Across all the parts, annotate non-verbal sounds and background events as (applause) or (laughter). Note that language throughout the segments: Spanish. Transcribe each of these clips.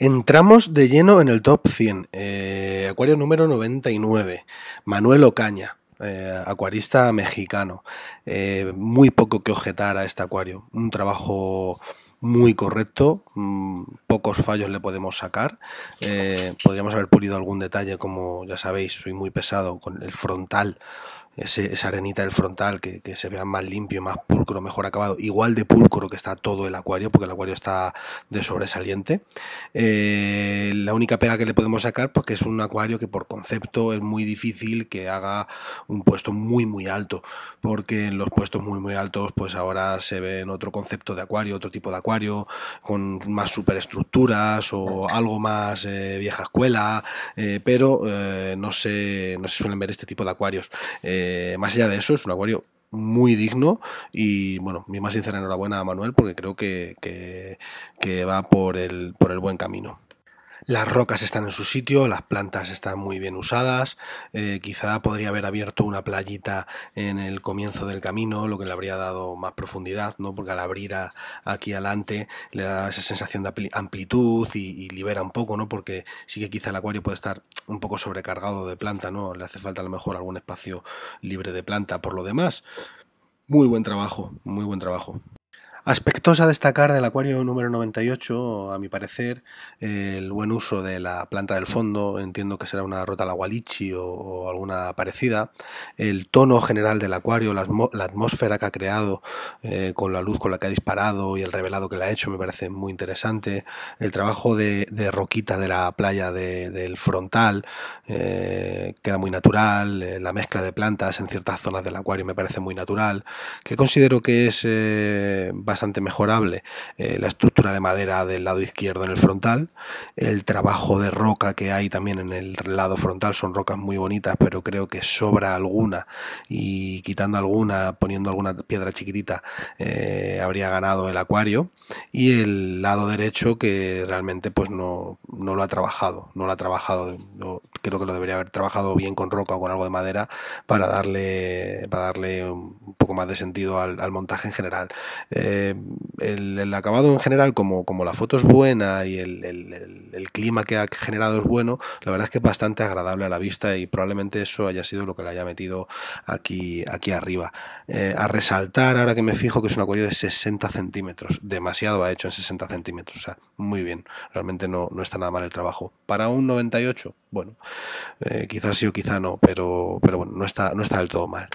Entramos de lleno en el top 100. Eh, acuario número 99. Manuel Ocaña. Eh, acuarista mexicano. Eh, muy poco que objetar a este acuario. Un trabajo muy correcto, mm, pocos fallos le podemos sacar. podríamos haber pulido algún detalle, como ya sabéis, soy muy pesado con el frontal esa arenita del frontal que, se vea más limpio, más pulcro, mejor acabado, igual de pulcro que está todo el acuario, porque el acuario está de sobresaliente. Eh, la única pega que le podemos sacar, porque pues, es un acuario que por concepto es muy difícil que haga un puesto muy, muy alto, porque en los puestos muy, muy altos, pues ahora se ven otro concepto de acuario, otro tipo de acuario, con más superestructuras o algo más eh, vieja escuela, eh, pero no, se, no se suelen ver este tipo de acuarios. Eh, más allá de eso, es un acuario muy digno y bueno, mi más sincera enhorabuena a Manuel porque creo que, que va por el, por el buen camino las rocas están en su sitio, las plantas están muy bien usadas, eh, quizá podría haber abierto una playita en el comienzo del camino, lo que le habría dado más profundidad, ¿no? porque al abrir aquí adelante le da esa sensación de amplitud y, libera un poco, ¿no? porque sí que quizá el acuario puede estar un poco sobrecargado de planta, ¿no? le hace falta a lo mejor algún espacio libre de planta por lo demás. Muy buen trabajo, muy buen trabajo. Aspectos a destacar del acuario número 98, a mi parecer, el buen uso de la planta del fondo, entiendo que será una rota al o, o alguna parecida, el tono general del acuario, la, atmósfera que ha creado eh, con la luz con la que ha disparado y el revelado que le ha hecho me parece muy interesante, el trabajo de, roquita de la playa del frontal eh, queda muy natural, eh, la mezcla de plantas en ciertas zonas del acuario me parece muy natural, que considero que es bastante mejorable eh, la estructura de madera del lado izquierdo en el frontal, el trabajo de roca que hay también en el lado frontal, son rocas muy bonitas, pero creo que sobra alguna y quitando alguna, poniendo alguna piedra chiquitita, eh, habría ganado el acuario y el lado derecho que realmente pues no, no lo ha trabajado, no lo ha trabajado, creo que lo debería haber trabajado bien con roca o con algo de madera para darle, para darle un poco más de sentido al, montaje en general. Eh, eh, el, acabado en general, como, como la foto es buena y el, clima que ha generado es bueno, la verdad es que es bastante agradable a la vista y probablemente eso haya sido lo que le haya metido aquí, aquí arriba. Eh, a resaltar, ahora que me fijo, que es un acuario de 60 centímetros. Demasiado ha hecho en 60 centímetros. O sea, muy bien. Realmente no, está nada mal el trabajo. Para un 98, bueno, eh, quizás sí o quizá no, pero, pero bueno, no está, no está del todo mal.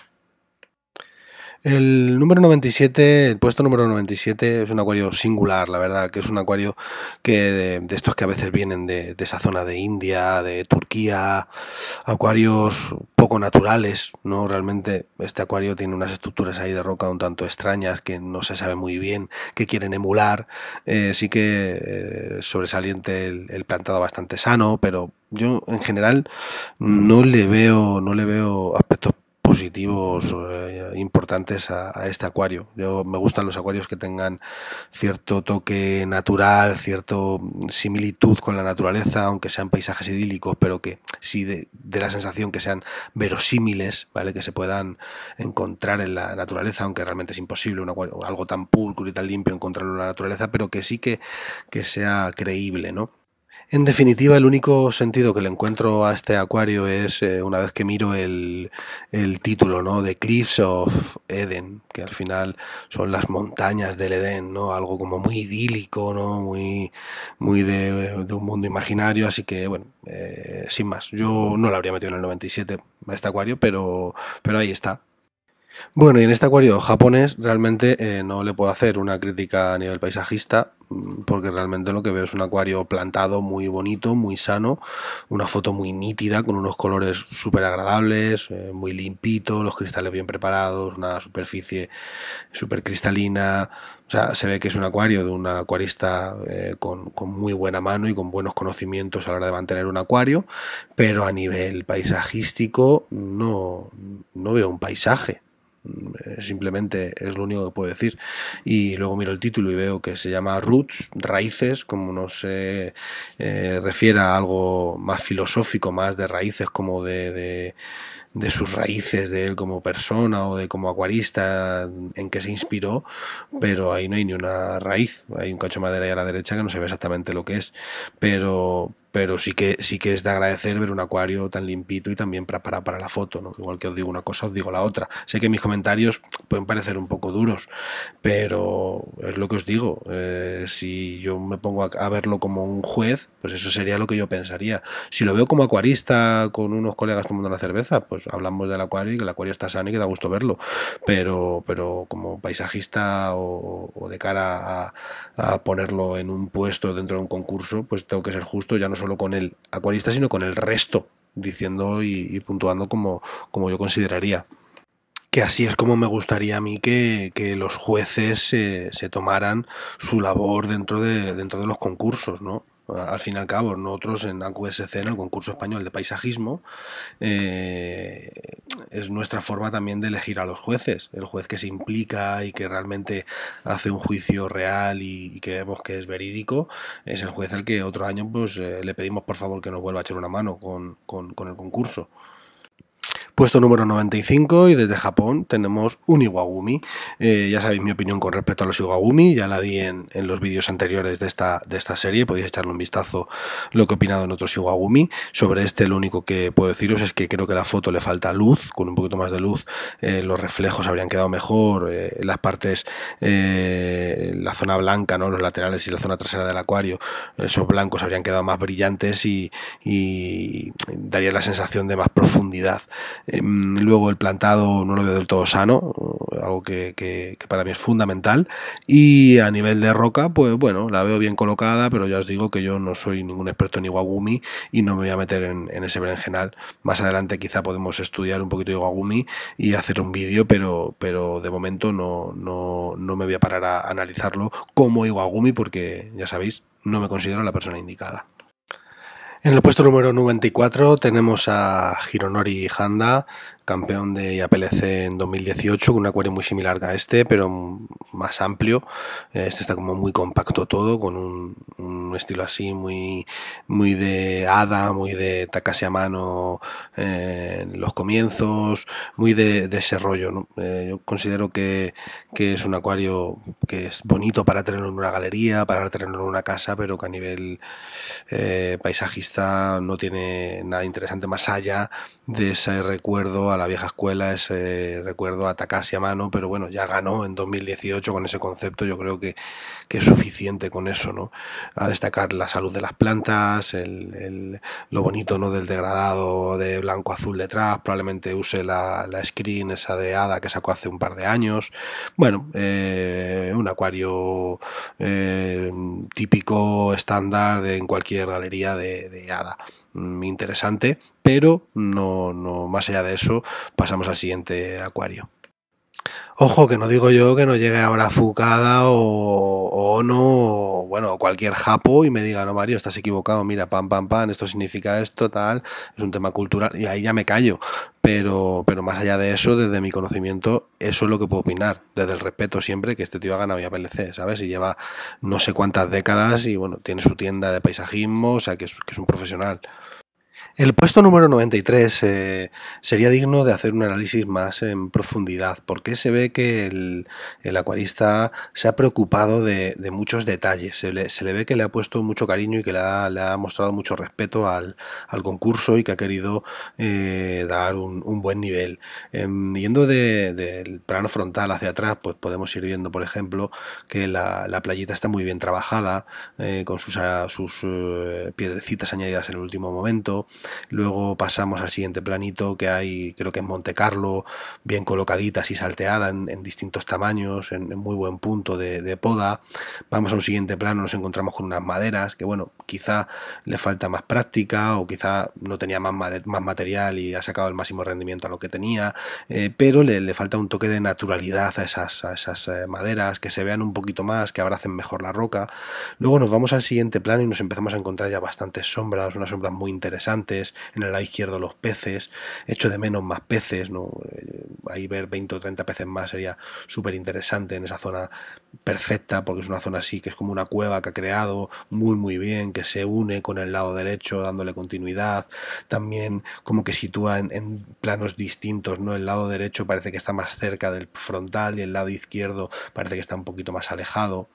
El número 97, el puesto número 97 es un acuario singular, la verdad, que es un acuario que de, estos que a veces vienen de, esa zona de India, de Turquía, acuarios poco naturales, ¿no? Realmente este acuario tiene unas estructuras ahí de roca un tanto extrañas que no se sabe muy bien que quieren emular. Eh, sí que eh, sobresaliente el, el plantado bastante sano, pero yo en general no le veo, no le veo aspectos positivos eh, importantes a, este acuario. Yo me gustan los acuarios que tengan cierto toque natural, cierta mm, similitud con la naturaleza, aunque sean paisajes idílicos, pero que sí de, la sensación que sean verosímiles, ¿vale? Que se puedan encontrar en la naturaleza, aunque realmente es imposible algo tan pulcro y tan limpio encontrarlo en la naturaleza, pero que sí que, que sea creíble, ¿no? En definitiva, el único sentido que le encuentro a este acuario es eh, una vez que miro el, título, ¿no? De Cliffs of Eden, que al final son las montañas del Edén, ¿no? Algo como muy idílico, ¿no? Muy, muy de, un mundo imaginario, así que, bueno, eh, sin más. Yo no lo habría metido en el 97 a este acuario, pero, pero ahí está. Bueno, y en este acuario japonés realmente eh, no le puedo hacer una crítica a nivel paisajista, mm, porque realmente lo que veo es un acuario plantado muy bonito, muy sano, una foto muy nítida, con unos colores súper agradables, eh, muy limpito, los cristales bien preparados, una superficie súper cristalina. O sea, se ve que es un acuario de un acuarista eh, con, muy buena mano y con buenos conocimientos a la hora de mantener un acuario, pero a nivel paisajístico no veo un paisaje. Eh, simplemente es lo único que puedo decir. Y luego miro el título y veo que se llama Roots, Raíces, como no se eh, refiere a algo más filosófico, más de raíces, como de, sus raíces de él como persona o de como acuarista en que se inspiró, pero ahí no hay ni una raíz. Hay un cacho madera ahí a la derecha que no se ve exactamente lo que es, pero pero sí que, sí que es de agradecer ver un acuario tan limpito y también preparado para la foto, ¿no? Igual que os digo una cosa, os digo la otra. Sé que mis comentarios pueden parecer un poco duros, pero es lo que os digo. Eh, si yo me pongo a, verlo como un juez, pues eso sería lo que yo pensaría. Si lo veo como acuarista con unos colegas tomando una cerveza, pues hablamos del acuario y que el acuario está sano y que da gusto verlo. Pero, pero como paisajista o, de cara a, ponerlo en un puesto dentro de un concurso, pues tengo que ser justo, ya no solo con el acuarista, sino con el resto, diciendo y, puntuando como, como yo consideraría que así es como me gustaría a mí que, que los jueces se tomaran su labor dentro de, dentro de los concursos, ¿no? Al fin y al cabo, nosotros en AQSC, en el concurso español de paisajismo, eh, nuestra forma también de elegir a los jueces. El juez que se implica y que realmente hace un juicio real y, que vemos que es verídico, es el juez al que otro año pues, eh, le pedimos por favor que nos vuelva a echar una mano con, con, con el concurso. Puesto número 95 y desde Japón tenemos un Iwagumi. Eh, ya sabéis mi opinión con respecto a los Iwagumi, ya la di en, los vídeos anteriores de esta, de esta serie, podéis echarle un vistazo lo que he opinado en otros Iwagumi. Sobre este lo único que puedo deciros es que creo que a la foto le falta luz, con un poquito más de luz eh, los reflejos habrían quedado mejor, eh, las partes, la zona blanca, ¿no? los laterales y la zona trasera del acuario, esos blancos habrían quedado más brillantes y daría la sensación de más profundidad. Em, luego el plantado no lo veo del todo sano, algo que, para mí es fundamental. Y a nivel de roca, pues bueno, la veo bien colocada, pero ya os digo que yo no soy ningún experto en Iwagumi y no me voy a meter en, ese berenjenal. Más adelante quizá podemos estudiar un poquito Iwagumi y hacer un vídeo, pero, pero de momento no, no, no me voy a parar a analizarlo como Iwagumi porque ya sabéis, no me considero la persona indicada. En el puesto número 94 tenemos a Hironori Handa, campeón de IAPLC en 2018, con un acuario muy similar a este, pero más amplio. Este está como muy compacto todo, con un, estilo así muy, muy de hada, muy de tacase a mano en eh, los comienzos, muy de, desarrollo ese rollo. Eh, yo considero que, es un acuario que es bonito para tenerlo en una galería, para tenerlo en una casa, pero que a nivel eh, paisajista no tiene nada interesante más allá de ese recuerdo la vieja escuela ese recuerdo a Takashi a mano, pero bueno, ya ganó en 2018 con ese concepto, yo creo que, es suficiente con eso, ¿no? A destacar la salud de las plantas, el, lo bonito, ¿no? Del degradado de blanco-azul detrás, probablemente use la, screen esa de Hada que sacó hace un par de años. Bueno, eh, un acuario eh, típico, estándar en cualquier galería de, de Hada. Mm, interesante, pero no, no más allá de eso, pasamos al siguiente acuario. Ojo, que no digo yo que no llegue ahora Fukada o, o no, bueno, cualquier japo y me diga, no, Mario, estás equivocado, mira, pam, pam, pam, esto significa esto, tal, es un tema cultural, y ahí ya me callo. Pero, pero más allá de eso, desde mi conocimiento, eso es lo que puedo opinar, desde el respeto siempre que este tío ha ganado ya PLC, ¿sabes? Y lleva no sé cuántas décadas y, bueno, tiene su tienda de paisajismo, o sea, que es, que es un profesional. El puesto número 93 eh, sería digno de hacer un análisis más en profundidad, porque se ve que el, acuarista se ha preocupado de, muchos detalles, se le, ve que le ha puesto mucho cariño y que le ha, mostrado mucho respeto al, concurso y que ha querido eh, dar un, buen nivel. Em, yendo del plano frontal hacia atrás, pues podemos ir viendo, por ejemplo, que la, playita está muy bien trabajada, eh, con sus, sus piedrecitas añadidas en el último momento, Luego pasamos al siguiente planito que hay, creo que es Monte Carlo, bien colocadita, así salteada en, distintos tamaños, en, muy buen punto de, poda. Vamos a un siguiente plano, nos encontramos con unas maderas que, bueno, quizá le falta más práctica o quizá no tenía más, más material y ha sacado el máximo rendimiento a lo que tenía, eh, pero le, falta un toque de naturalidad a esas, a esas eh, maderas, que se vean un poquito más, que abracen mejor la roca. Luego nos vamos al siguiente plano y nos empezamos a encontrar ya bastantes sombras, unas sombras muy interesantes en el lado izquierdo los peces, echo de menos más peces, ¿no? Eh, ahí ver 20 o 30 peces más sería súper interesante en esa zona perfecta, porque es una zona así que es como una cueva que ha creado muy muy bien, que se une con el lado derecho dándole continuidad, también como que sitúa en, en planos distintos, ¿no? el lado derecho parece que está más cerca del frontal y el lado izquierdo parece que está un poquito más alejado.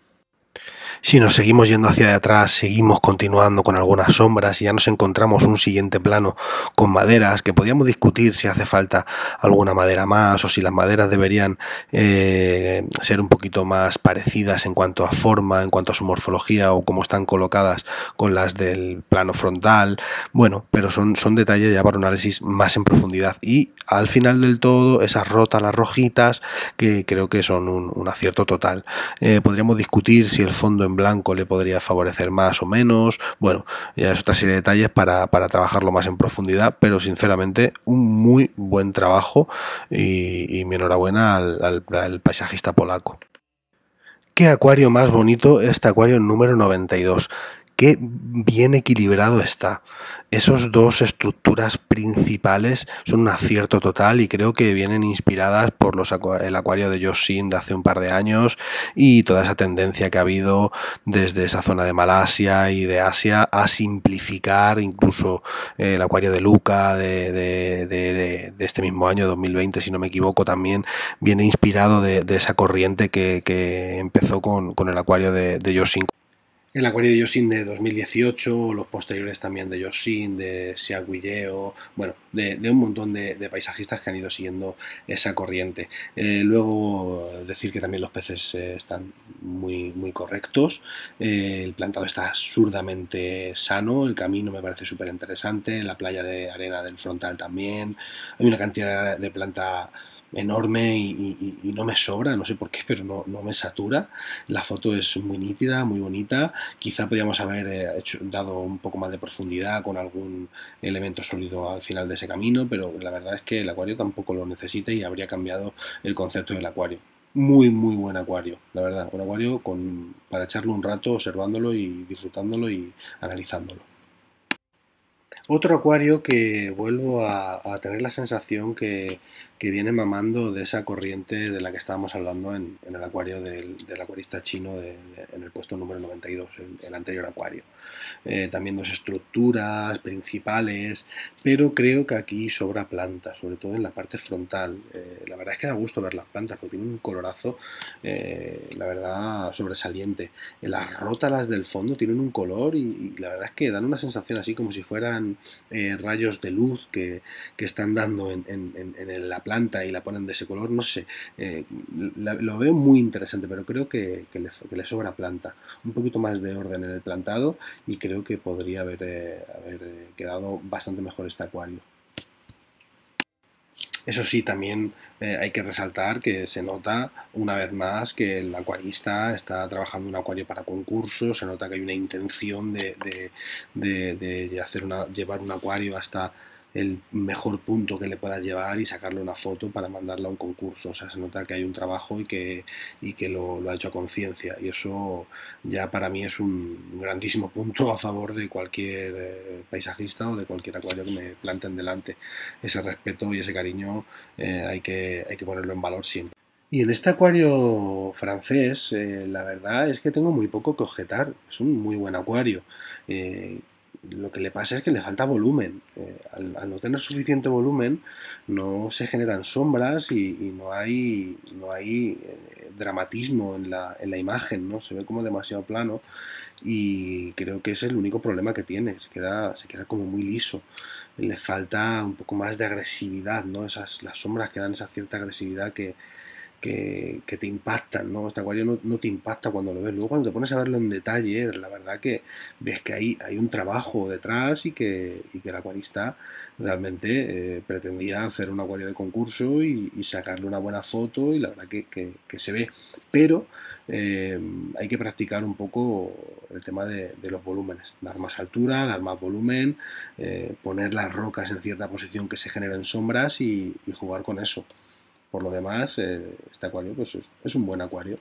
Si nos seguimos yendo hacia atrás, seguimos continuando con algunas sombras y ya nos encontramos un siguiente plano con maderas que podíamos discutir si hace falta alguna madera más o si las maderas deberían eh, ser un poquito más parecidas en cuanto a forma, en cuanto a su morfología o cómo están colocadas con las del plano frontal. Bueno, pero son, son detalles ya para un análisis más en profundidad y al final del todo esas rotas, las rojitas, que creo que son un, acierto total. Eh, podríamos discutir si el fondo en blanco le podría favorecer más o menos. Bueno, ya es otra serie de detalles para, para trabajarlo más en profundidad, pero sinceramente un muy buen trabajo y, mi enhorabuena al, al paisajista polaco. ¿Qué acuario más bonito este acuario número 92? qué bien equilibrado está. Esas dos estructuras principales son un acierto total y creo que vienen inspiradas por el acuario de Joshin de hace un par de años y toda esa tendencia que ha habido desde esa zona de Malasia y de Asia a simplificar incluso eh, el acuario de Luca de, este mismo año 2020, si no me equivoco, también viene inspirado de, esa corriente que, empezó con, el acuario de, de el acuario de Yosin de 2018, los posteriores también de Yoshin de Siaguilleo, bueno, de, un montón de, paisajistas que han ido siguiendo esa corriente. Eh, luego decir que también los peces eh, están muy, muy correctos, eh, el plantado está absurdamente sano, el camino me parece súper interesante, la playa de arena del frontal también, hay una cantidad de planta enorme y, no me sobra, no sé por qué, (laughs) pero no, me satura. La foto es muy nítida, muy bonita. Quizá podríamos haber eh, dado un poco más de profundidad con algún elemento sólido al final de ese camino, pero la verdad es que el acuario tampoco lo necesita y habría cambiado el concepto del acuario. Muy, muy buen acuario, la verdad. Un acuario con, para echarlo un rato observándolo y disfrutándolo y analizándolo. Otro acuario que vuelvo a tener la sensación que que viene mamando de esa corriente de la que estábamos hablando en, el acuario del, acuarista chino en el puesto número 92, el, anterior acuario. Eh, también dos estructuras principales, pero creo que aquí sobra planta, sobre todo en la parte frontal. Eh, la verdad es que da gusto ver las plantas porque tienen un colorazo, eh, la verdad, sobresaliente. Las rótalas del fondo tienen un color y, la verdad es que dan una sensación así como si fueran rayos de luz que, que están dando en, en la planta planta y la ponen de ese color, no sé. Eh, lo veo muy interesante, pero creo que, le, sobra planta. Un poquito más de orden en el plantado y creo que podría haber, eh, eh, quedado bastante mejor este acuario. Eso sí, también hay que resaltar que se nota una vez más que el acuarista está trabajando un acuario para concurso, se nota que hay una intención de, de hacer una, llevar un acuario hasta el mejor punto que le puedas llevar y sacarle una foto para mandarla a un concurso. O sea, se nota que hay un trabajo y que, que lo, ha hecho a conciencia. Y eso ya para mí es un grandísimo punto a favor de cualquier eh, paisajista o de cualquier acuario que me planten delante. Ese respeto y ese cariño eh, hay, que, hay que ponerlo en valor siempre. Y en este acuario francés, eh, la verdad es que tengo muy poco que objetar. Es un muy buen acuario lo que le pasa es que le falta volumen. Eh, al, no tener suficiente volumen no se generan sombras y, no hay, no hay eh, dramatismo en la, imagen, ¿no? Se ve como demasiado plano y creo que es el único problema que tiene. Se queda, se queda como muy liso. Le falta un poco más de agresividad, ¿no? Esas, las sombras que dan esa cierta agresividad que, que, te impactan, ¿no? Esta acuario no, te impacta cuando lo ves. Luego cuando te pones a verlo en detalle, la verdad que ves que hay, un trabajo detrás y que, el acuarista realmente eh, pretendía hacer un acuario de concurso y, sacarle una buena foto y la verdad que, se ve. Pero eh, hay que practicar un poco el tema de, los volúmenes, dar más altura, dar más volumen, eh, poner las rocas en cierta posición que se generen sombras y jugar con eso. Por lo demás, eh, este acuario pues, es, un buen acuario.